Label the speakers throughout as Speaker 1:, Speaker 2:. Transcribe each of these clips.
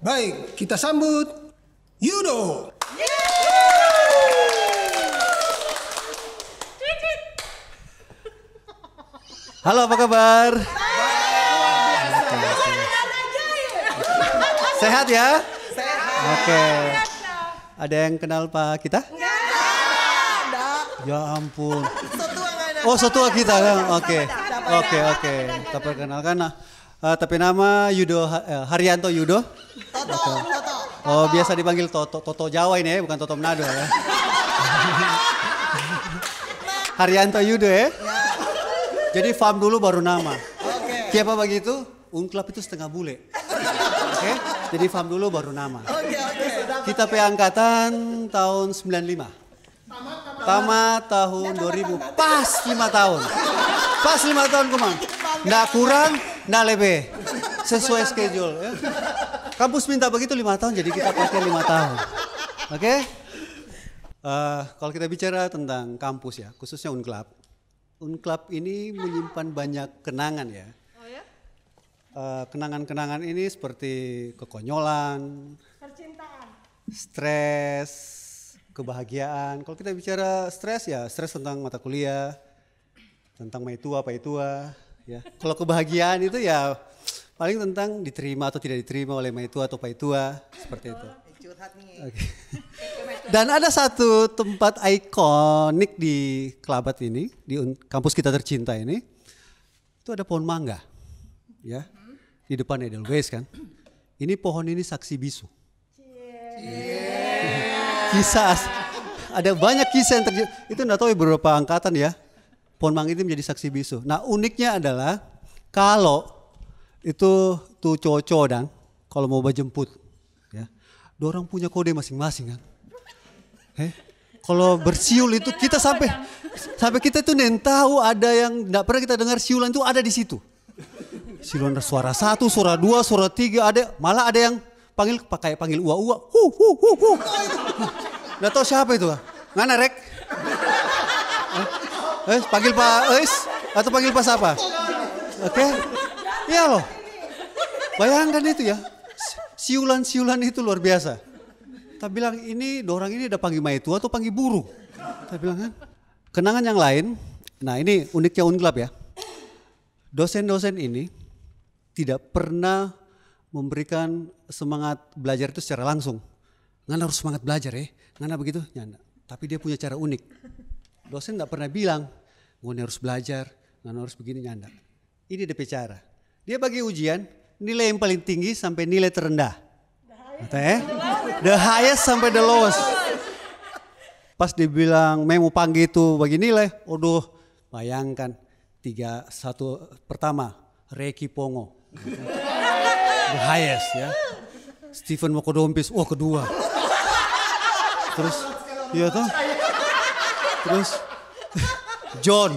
Speaker 1: Baik, kita sambut Yudo. Halo, apa kabar? Sehat ya? Sehat. Oke. Ada yang kenal Pak kita? Ya ampun. Oh, setua kita Oke. Oke, oke. Kita perkenalkan. Nah, Uh, tapi nama Yudo uh, Haryanto Yudo. Toto, Toto. Toto. Oh, biasa dipanggil Toto, Toto Jawa ini ya, bukan Toto Manado ya. Haryanto Yudo ya. Jadi farm dulu baru nama. Oke. Siapa begitu? Unklap itu setengah bule. Oke. Okay? Jadi farm dulu baru nama. Oke, oke. Kita pe angkatan tahun 95. Tamat, tamat. tamat tahun 2000. Pas 5 tahun. Pas 5 tahun kumang. Enggak kurang Nah lebih sesuai schedule. Ya. Kampus minta begitu lima tahun, jadi kita pakai lima tahun. Oke? Okay? Uh, eh, kalau kita bicara tentang kampus ya, khususnya Unklab. Unklab ini menyimpan banyak kenangan ya. Oh ya? Uh, kenangan-kenangan ini seperti kekonyolan, percintaan, stres, kebahagiaan. Kalau kita bicara stres ya, stres tentang mata kuliah, tentang mai tua, pai tua, ya. Kalau kebahagiaan itu ya paling tentang diterima atau tidak diterima oleh mai tua atau pai tua seperti itu. Okay. Dan ada satu tempat ikonik di Kelabat ini, di kampus kita tercinta ini, itu ada pohon mangga, ya, di depan Edelweiss kan. Ini pohon ini saksi bisu. Kisah, ada banyak kisah yang terjadi. Itu nggak tahu ya beberapa angkatan ya, pohon mangga itu menjadi saksi bisu. Nah uniknya adalah kalau itu tuh cowok-cowok kalau mau jemput, ya, dorong punya kode masing-masing kan. heh kalau bersiul itu kita sampai sampai kita tuh neng tahu ada yang tidak pernah kita dengar siulan itu ada di situ. Siulan suara satu, suara dua, suara tiga, ada malah ada yang panggil pakai panggil uwa uwa hu hu hu hu nggak tahu siapa itu Mana rek eh panggil Pak Ois eh, atau panggil Pak siapa? Oke. Okay. Iya loh.
Speaker 2: Bayangkan itu ya.
Speaker 1: Siulan-siulan itu luar biasa. Tapi bilang ini orang ini ada panggil maitua atau panggil buruh Tapi bilang kan. Kenangan yang lain. Nah ini uniknya unglap ya. Dosen-dosen ini tidak pernah memberikan semangat belajar itu secara langsung. Ngana harus semangat belajar ya. Ngana begitu, nyanda. Tapi dia punya cara unik dosen tidak pernah bilang, Ngone harus belajar, Ngone harus begini, nyanda. Ini DP cara. Dia bagi ujian, nilai yang paling tinggi sampai nilai terendah. The eh? highest, the highest sampai the lowest. Pas dibilang memu panggil itu bagi nilai, aduh bayangkan tiga satu pertama Reki Pongo, the highest ya. Stephen Mokodompis, wah kedua. Terus, iya tuh terus John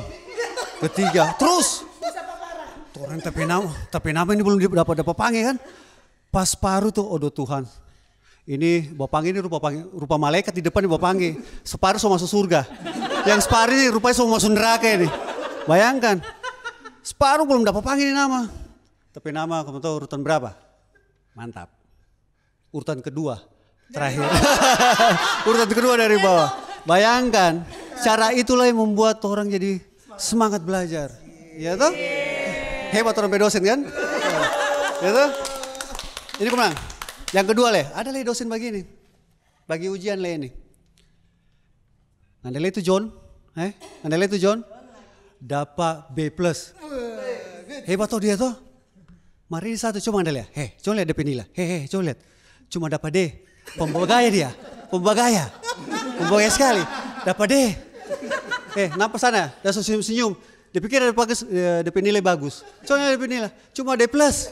Speaker 1: ketiga terus orang tapi nama tapi nama ini belum dapat dapat pange kan pas paru tuh odo Tuhan ini bapak ini rupa pange, rupa malaikat di depan di pange separuh sama masuk surga yang separuh ini rupanya semua masuk neraka ini bayangkan separuh belum dapat pange ini nama tapi nama kamu tahu urutan berapa mantap urutan kedua terakhir urutan kedua dari bawah bayangkan Cara itulah yang membuat orang jadi semangat belajar. Ya toh? Hebat orang dosen kan? Iya toh? Ini kemana? Yang kedua leh, ada leh dosen bagi begini. Bagi ujian leh ini. Anda itu John, eh? Anda itu John, dapat B plus. Hebat toh dia toh? Mari satu cuma anda lihat. Heh, coba lihat depan penila, Heh, heh, coba lihat. Cuma dapat D. Pembagaya dia. Pembagaya. Pembagaya sekali. Dapat D eh nampak sana? Dah senyum-senyum. Dia pikir ada bagus, eh, dia, dia nilai bagus. Soalnya dia nilai, cuma D plus.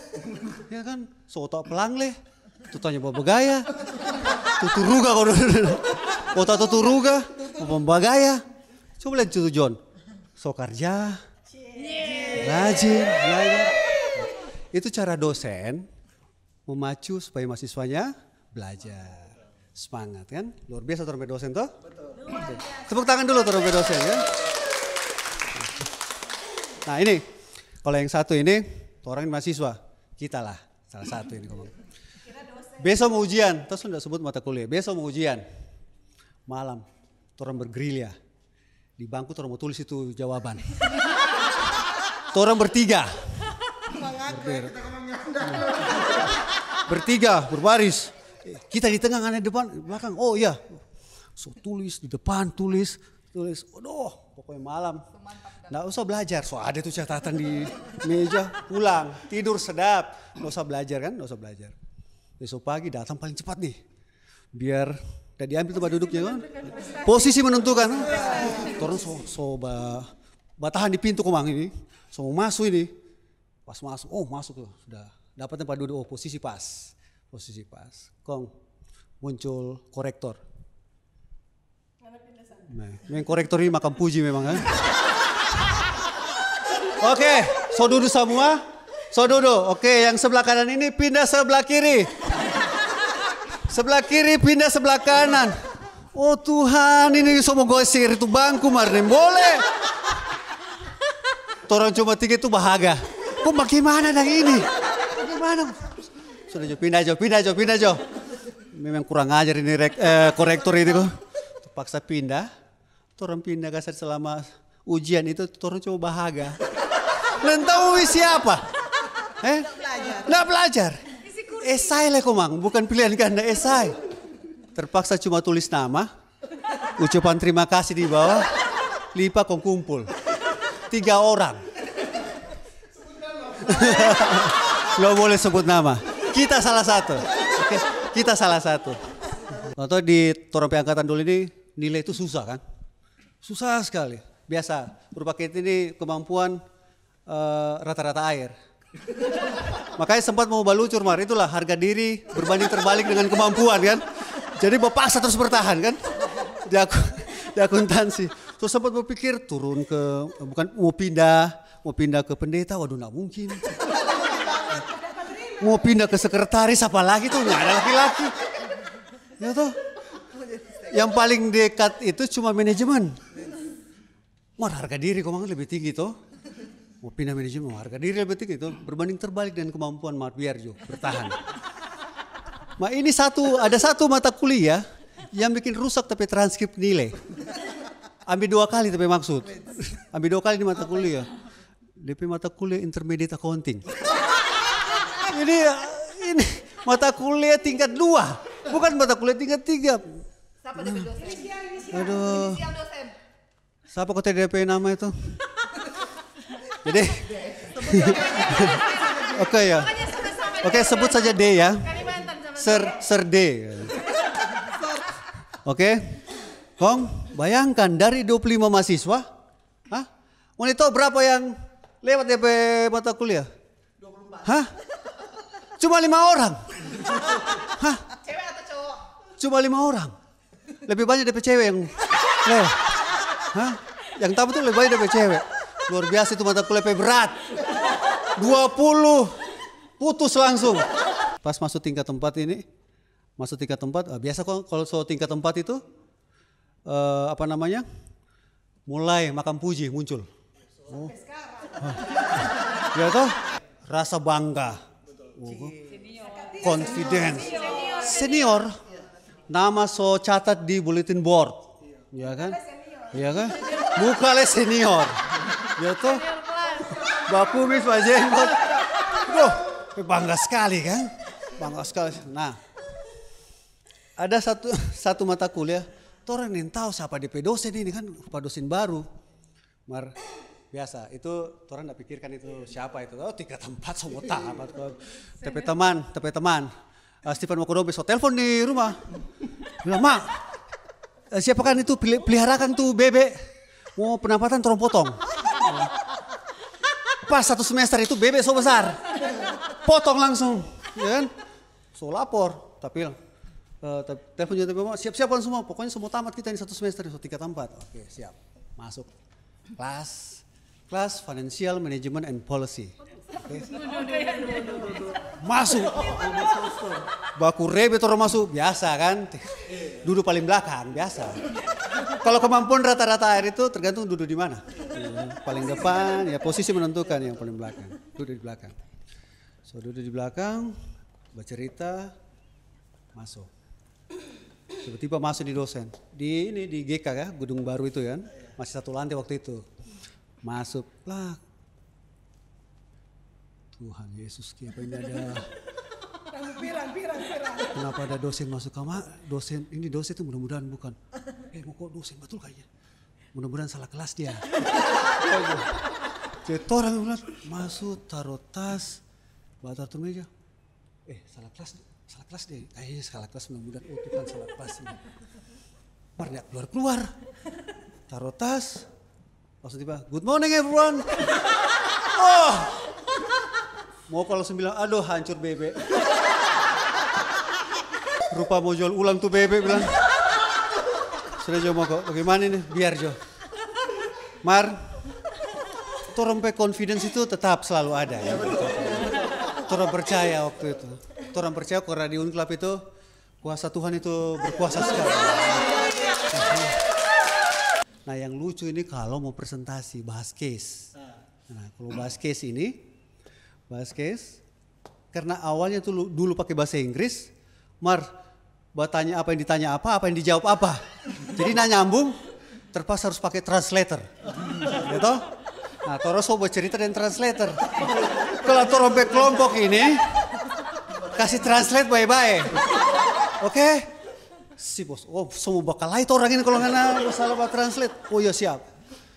Speaker 1: Ya kan, soto pelang leh. Tutanya bawa bagaya. Tuturuga kau Kota tuturuga, bawa bergaya Coba lihat cutu John. kerja Rajin, belajar. Ya kan? Itu cara dosen memacu supaya mahasiswanya belajar semangat kan? Luar biasa tuh dosen tuh. Tepuk tangan dulu tuh dosen ya. Nah ini, kalau yang satu ini, orang ini mahasiswa, kita lah salah satu ini ngomong. Besok mau ujian, terus sudah sebut mata kuliah. Besok mau ujian, malam, orang bergerilya. Di bangku orang mau tulis itu jawaban. orang bertiga. Bertiga, berbaris. Kita di tengah, aneh depan, belakang. Oh iya. So tulis, di depan tulis, tulis. Aduh, pokoknya malam. Nggak usah belajar. So ada tuh catatan di meja, pulang. Tidur sedap. Nggak usah belajar kan, nggak usah belajar. Besok pagi datang paling cepat nih. Biar tidak diambil tempat duduknya kan. Posisi menentukan. Turun so, so ba, batahan di pintu kumang ini. So masuk ini. Pas masuk, oh masuk tuh. Sudah dapat tempat duduk, oh posisi pas posisi pas kong muncul korektor nah yang korektor ini makan puji memang kan oke okay, so duduk semua so duduk oke okay, yang sebelah kanan ini pindah sebelah kiri sebelah kiri pindah sebelah kanan oh Tuhan ini semua gosir itu bangku marne boleh orang cuma tiga itu bahagia kok bagaimana dengan ini bagaimana sudah jo, pindah jo, pindah jo, pindah jo. Memang kurang ajar ini rek, eh, korektor itu kok. Terpaksa pindah. turun pindah kasar selama ujian itu turun coba bahaga. nggak tahu siapa? Eh? Nggak belajar. Esai eh, lah komang, bukan pilihan ganda esai. Eh, Terpaksa cuma tulis nama, ucapan terima kasih di bawah, lipa kong kumpul. Tiga orang. Lo boleh sebut nama kita salah satu. Oke, kita salah satu. Atau di Torampi Angkatan dulu ini nilai itu susah kan? Susah sekali. Biasa, berupa ini kemampuan rata eh, rata-rata air. Makanya sempat mau balucur, Mar. Itulah harga diri berbanding terbalik dengan kemampuan kan. Jadi bapak terus bertahan kan. Di, aku, di akuntansi. Terus sempat berpikir turun ke, bukan mau pindah, mau pindah ke pendeta. Waduh, nggak mungkin mau pindah ke sekretaris apa lagi tuh nggak ada laki-laki. Ya toh. Yang paling dekat itu cuma manajemen. Mau harga diri kok lebih tinggi tuh Mau pindah manajemen mau harga diri lebih tinggi tuh Berbanding terbalik dengan kemampuan Mat Biarjo bertahan. Ma ini satu ada satu mata kuliah yang bikin rusak tapi transkrip nilai. Ambil dua kali tapi maksud. Ambil dua kali di mata kuliah. DP mata kuliah intermediate accounting. Ini ini mata kuliah tingkat dua, bukan mata kuliah tingkat tiga. Siapa dosen? Siapa kota DP nama itu? Jadi. Oke ya. Oke sebut ya. saja D ya. Ser Ser D. Oke. Kong, bayangkan dari 25 mahasiswa, hah? Wanita berapa yang lewat DP mata kuliah? Hah? Cuma lima orang. Hah? Cewek atau cowok? Cuma lima orang. Lebih banyak dari cewek yang lewat. Eh. Hah? Yang tamu tuh lebih banyak dari cewek. Luar biasa itu mata kuliah berat. puluh putus langsung. Pas masuk tingkat tempat ini, masuk tingkat tempat, eh, biasa kok kalau soal tingkat tempat itu eh, apa namanya? Mulai makam puji muncul. Oh. Ya toh rasa bangga confidence senior. senior nama so catat di bulletin board ya kan ya kan buka le senior ya toh bapu mis jenggot Duh, eh, bangga sekali kan bangga sekali nah ada satu satu mata kuliah toren yang tahu siapa DP dosen ini kan pak dosen baru mar biasa itu orang tidak pikirkan itu iya. siapa itu oh tiga tempat semua tamat tapi teman tapi teman uh, Stephen Makodo besok telepon di rumah bilang mak eh, siapa kan itu kan tuh bebek mau oh, pendapatan terong potong pas satu semester itu bebek so besar potong langsung ya kan so lapor tapi uh, telepon juga tapi siap-siapan semua pokoknya semua tamat kita ini satu semester so tiga tempat oke siap masuk kelas Kelas Financial Management and Policy. Masuk. Baku rebetor masuk biasa kan. Duduk paling belakang biasa. Kalau kemampuan rata-rata air itu tergantung duduk di mana. Paling depan ya posisi menentukan yang paling belakang. Duduk di belakang. So duduk di belakang, bercerita, masuk. Tiba-tiba masuk di dosen. Di ini di GK ya, gedung baru itu ya Masih satu lantai waktu itu masuk lah Tuhan Yesus kenapa ini ada pirang, pirang, pirang. kenapa ada dosen masuk kamar dosen ini dosen itu mudah-mudahan bukan eh mau kok dosen betul kayaknya mudah-mudahan salah kelas dia jadi orang bilang masuk taruh tas batar tuh meja eh salah kelas salah kelas deh kayaknya salah kelas mudah-mudahan oh Tuhan salah kelas ini keluar keluar taruh tas Langsung tiba, good morning everyone. oh, mau kalau langsung aduh hancur bebek. Rupa mau jual ulang tuh bebek bilang. Sudah jauh mau kok, bagaimana ini? Biar Jo. Mar, torompe confidence itu tetap selalu ada ya. Torong percaya waktu itu. Torong percaya kalau di Unclub itu kuasa Tuhan itu berkuasa sekali. Nah yang lucu ini kalau mau presentasi bahas case. Ah. Nah kalau bahas case ini, bahas case, karena awalnya tuh dulu pakai bahasa Inggris, Mar, bertanya apa yang ditanya apa, apa yang dijawab apa. Jadi nanya nyambung, terpaksa harus pakai translator. Gitu? Nah Toro sobat cerita dengan translator. Kalau Toro kelompok ini, kasih translate baik-baik. Oke? Okay? si bos, oh semua bakal lain orang ini kalau nggak salah buat translate. Oh iya siap.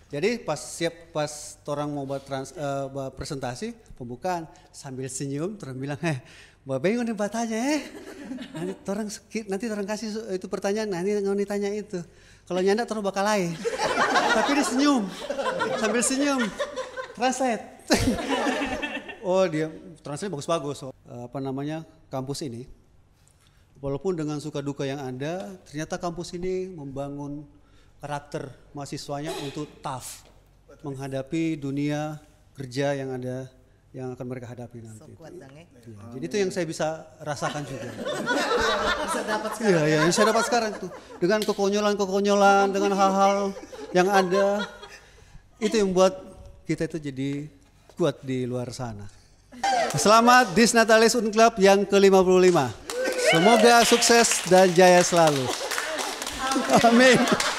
Speaker 1: Jadi pas siap pas orang mau buat trans, eh, buat presentasi pembukaan sambil senyum terus bilang eh buat bingung nih batanya eh. Nanti orang nanti orang kasih itu pertanyaan nanti nggak ditanya itu. Kalau nyanda terus bakal lain. Tapi dia senyum sambil senyum translate. oh dia translate bagus-bagus. Oh, apa namanya kampus ini Walaupun dengan suka duka yang ada, ternyata kampus ini membangun karakter mahasiswanya untuk tough menghadapi dunia kerja yang ada yang akan mereka hadapi nanti. So kuat ya. Iya, jadi itu yang saya bisa rasakan juga. bisa dapat sekarang. Iya, ya, yang saya dapat sekarang itu dengan kekonyolan-kekonyolan, dengan hal-hal yang ada itu yang membuat kita itu jadi kuat di luar sana. Selamat Disnatalis Unclub yang ke-55. Semoga sukses dan jaya selalu. Amin.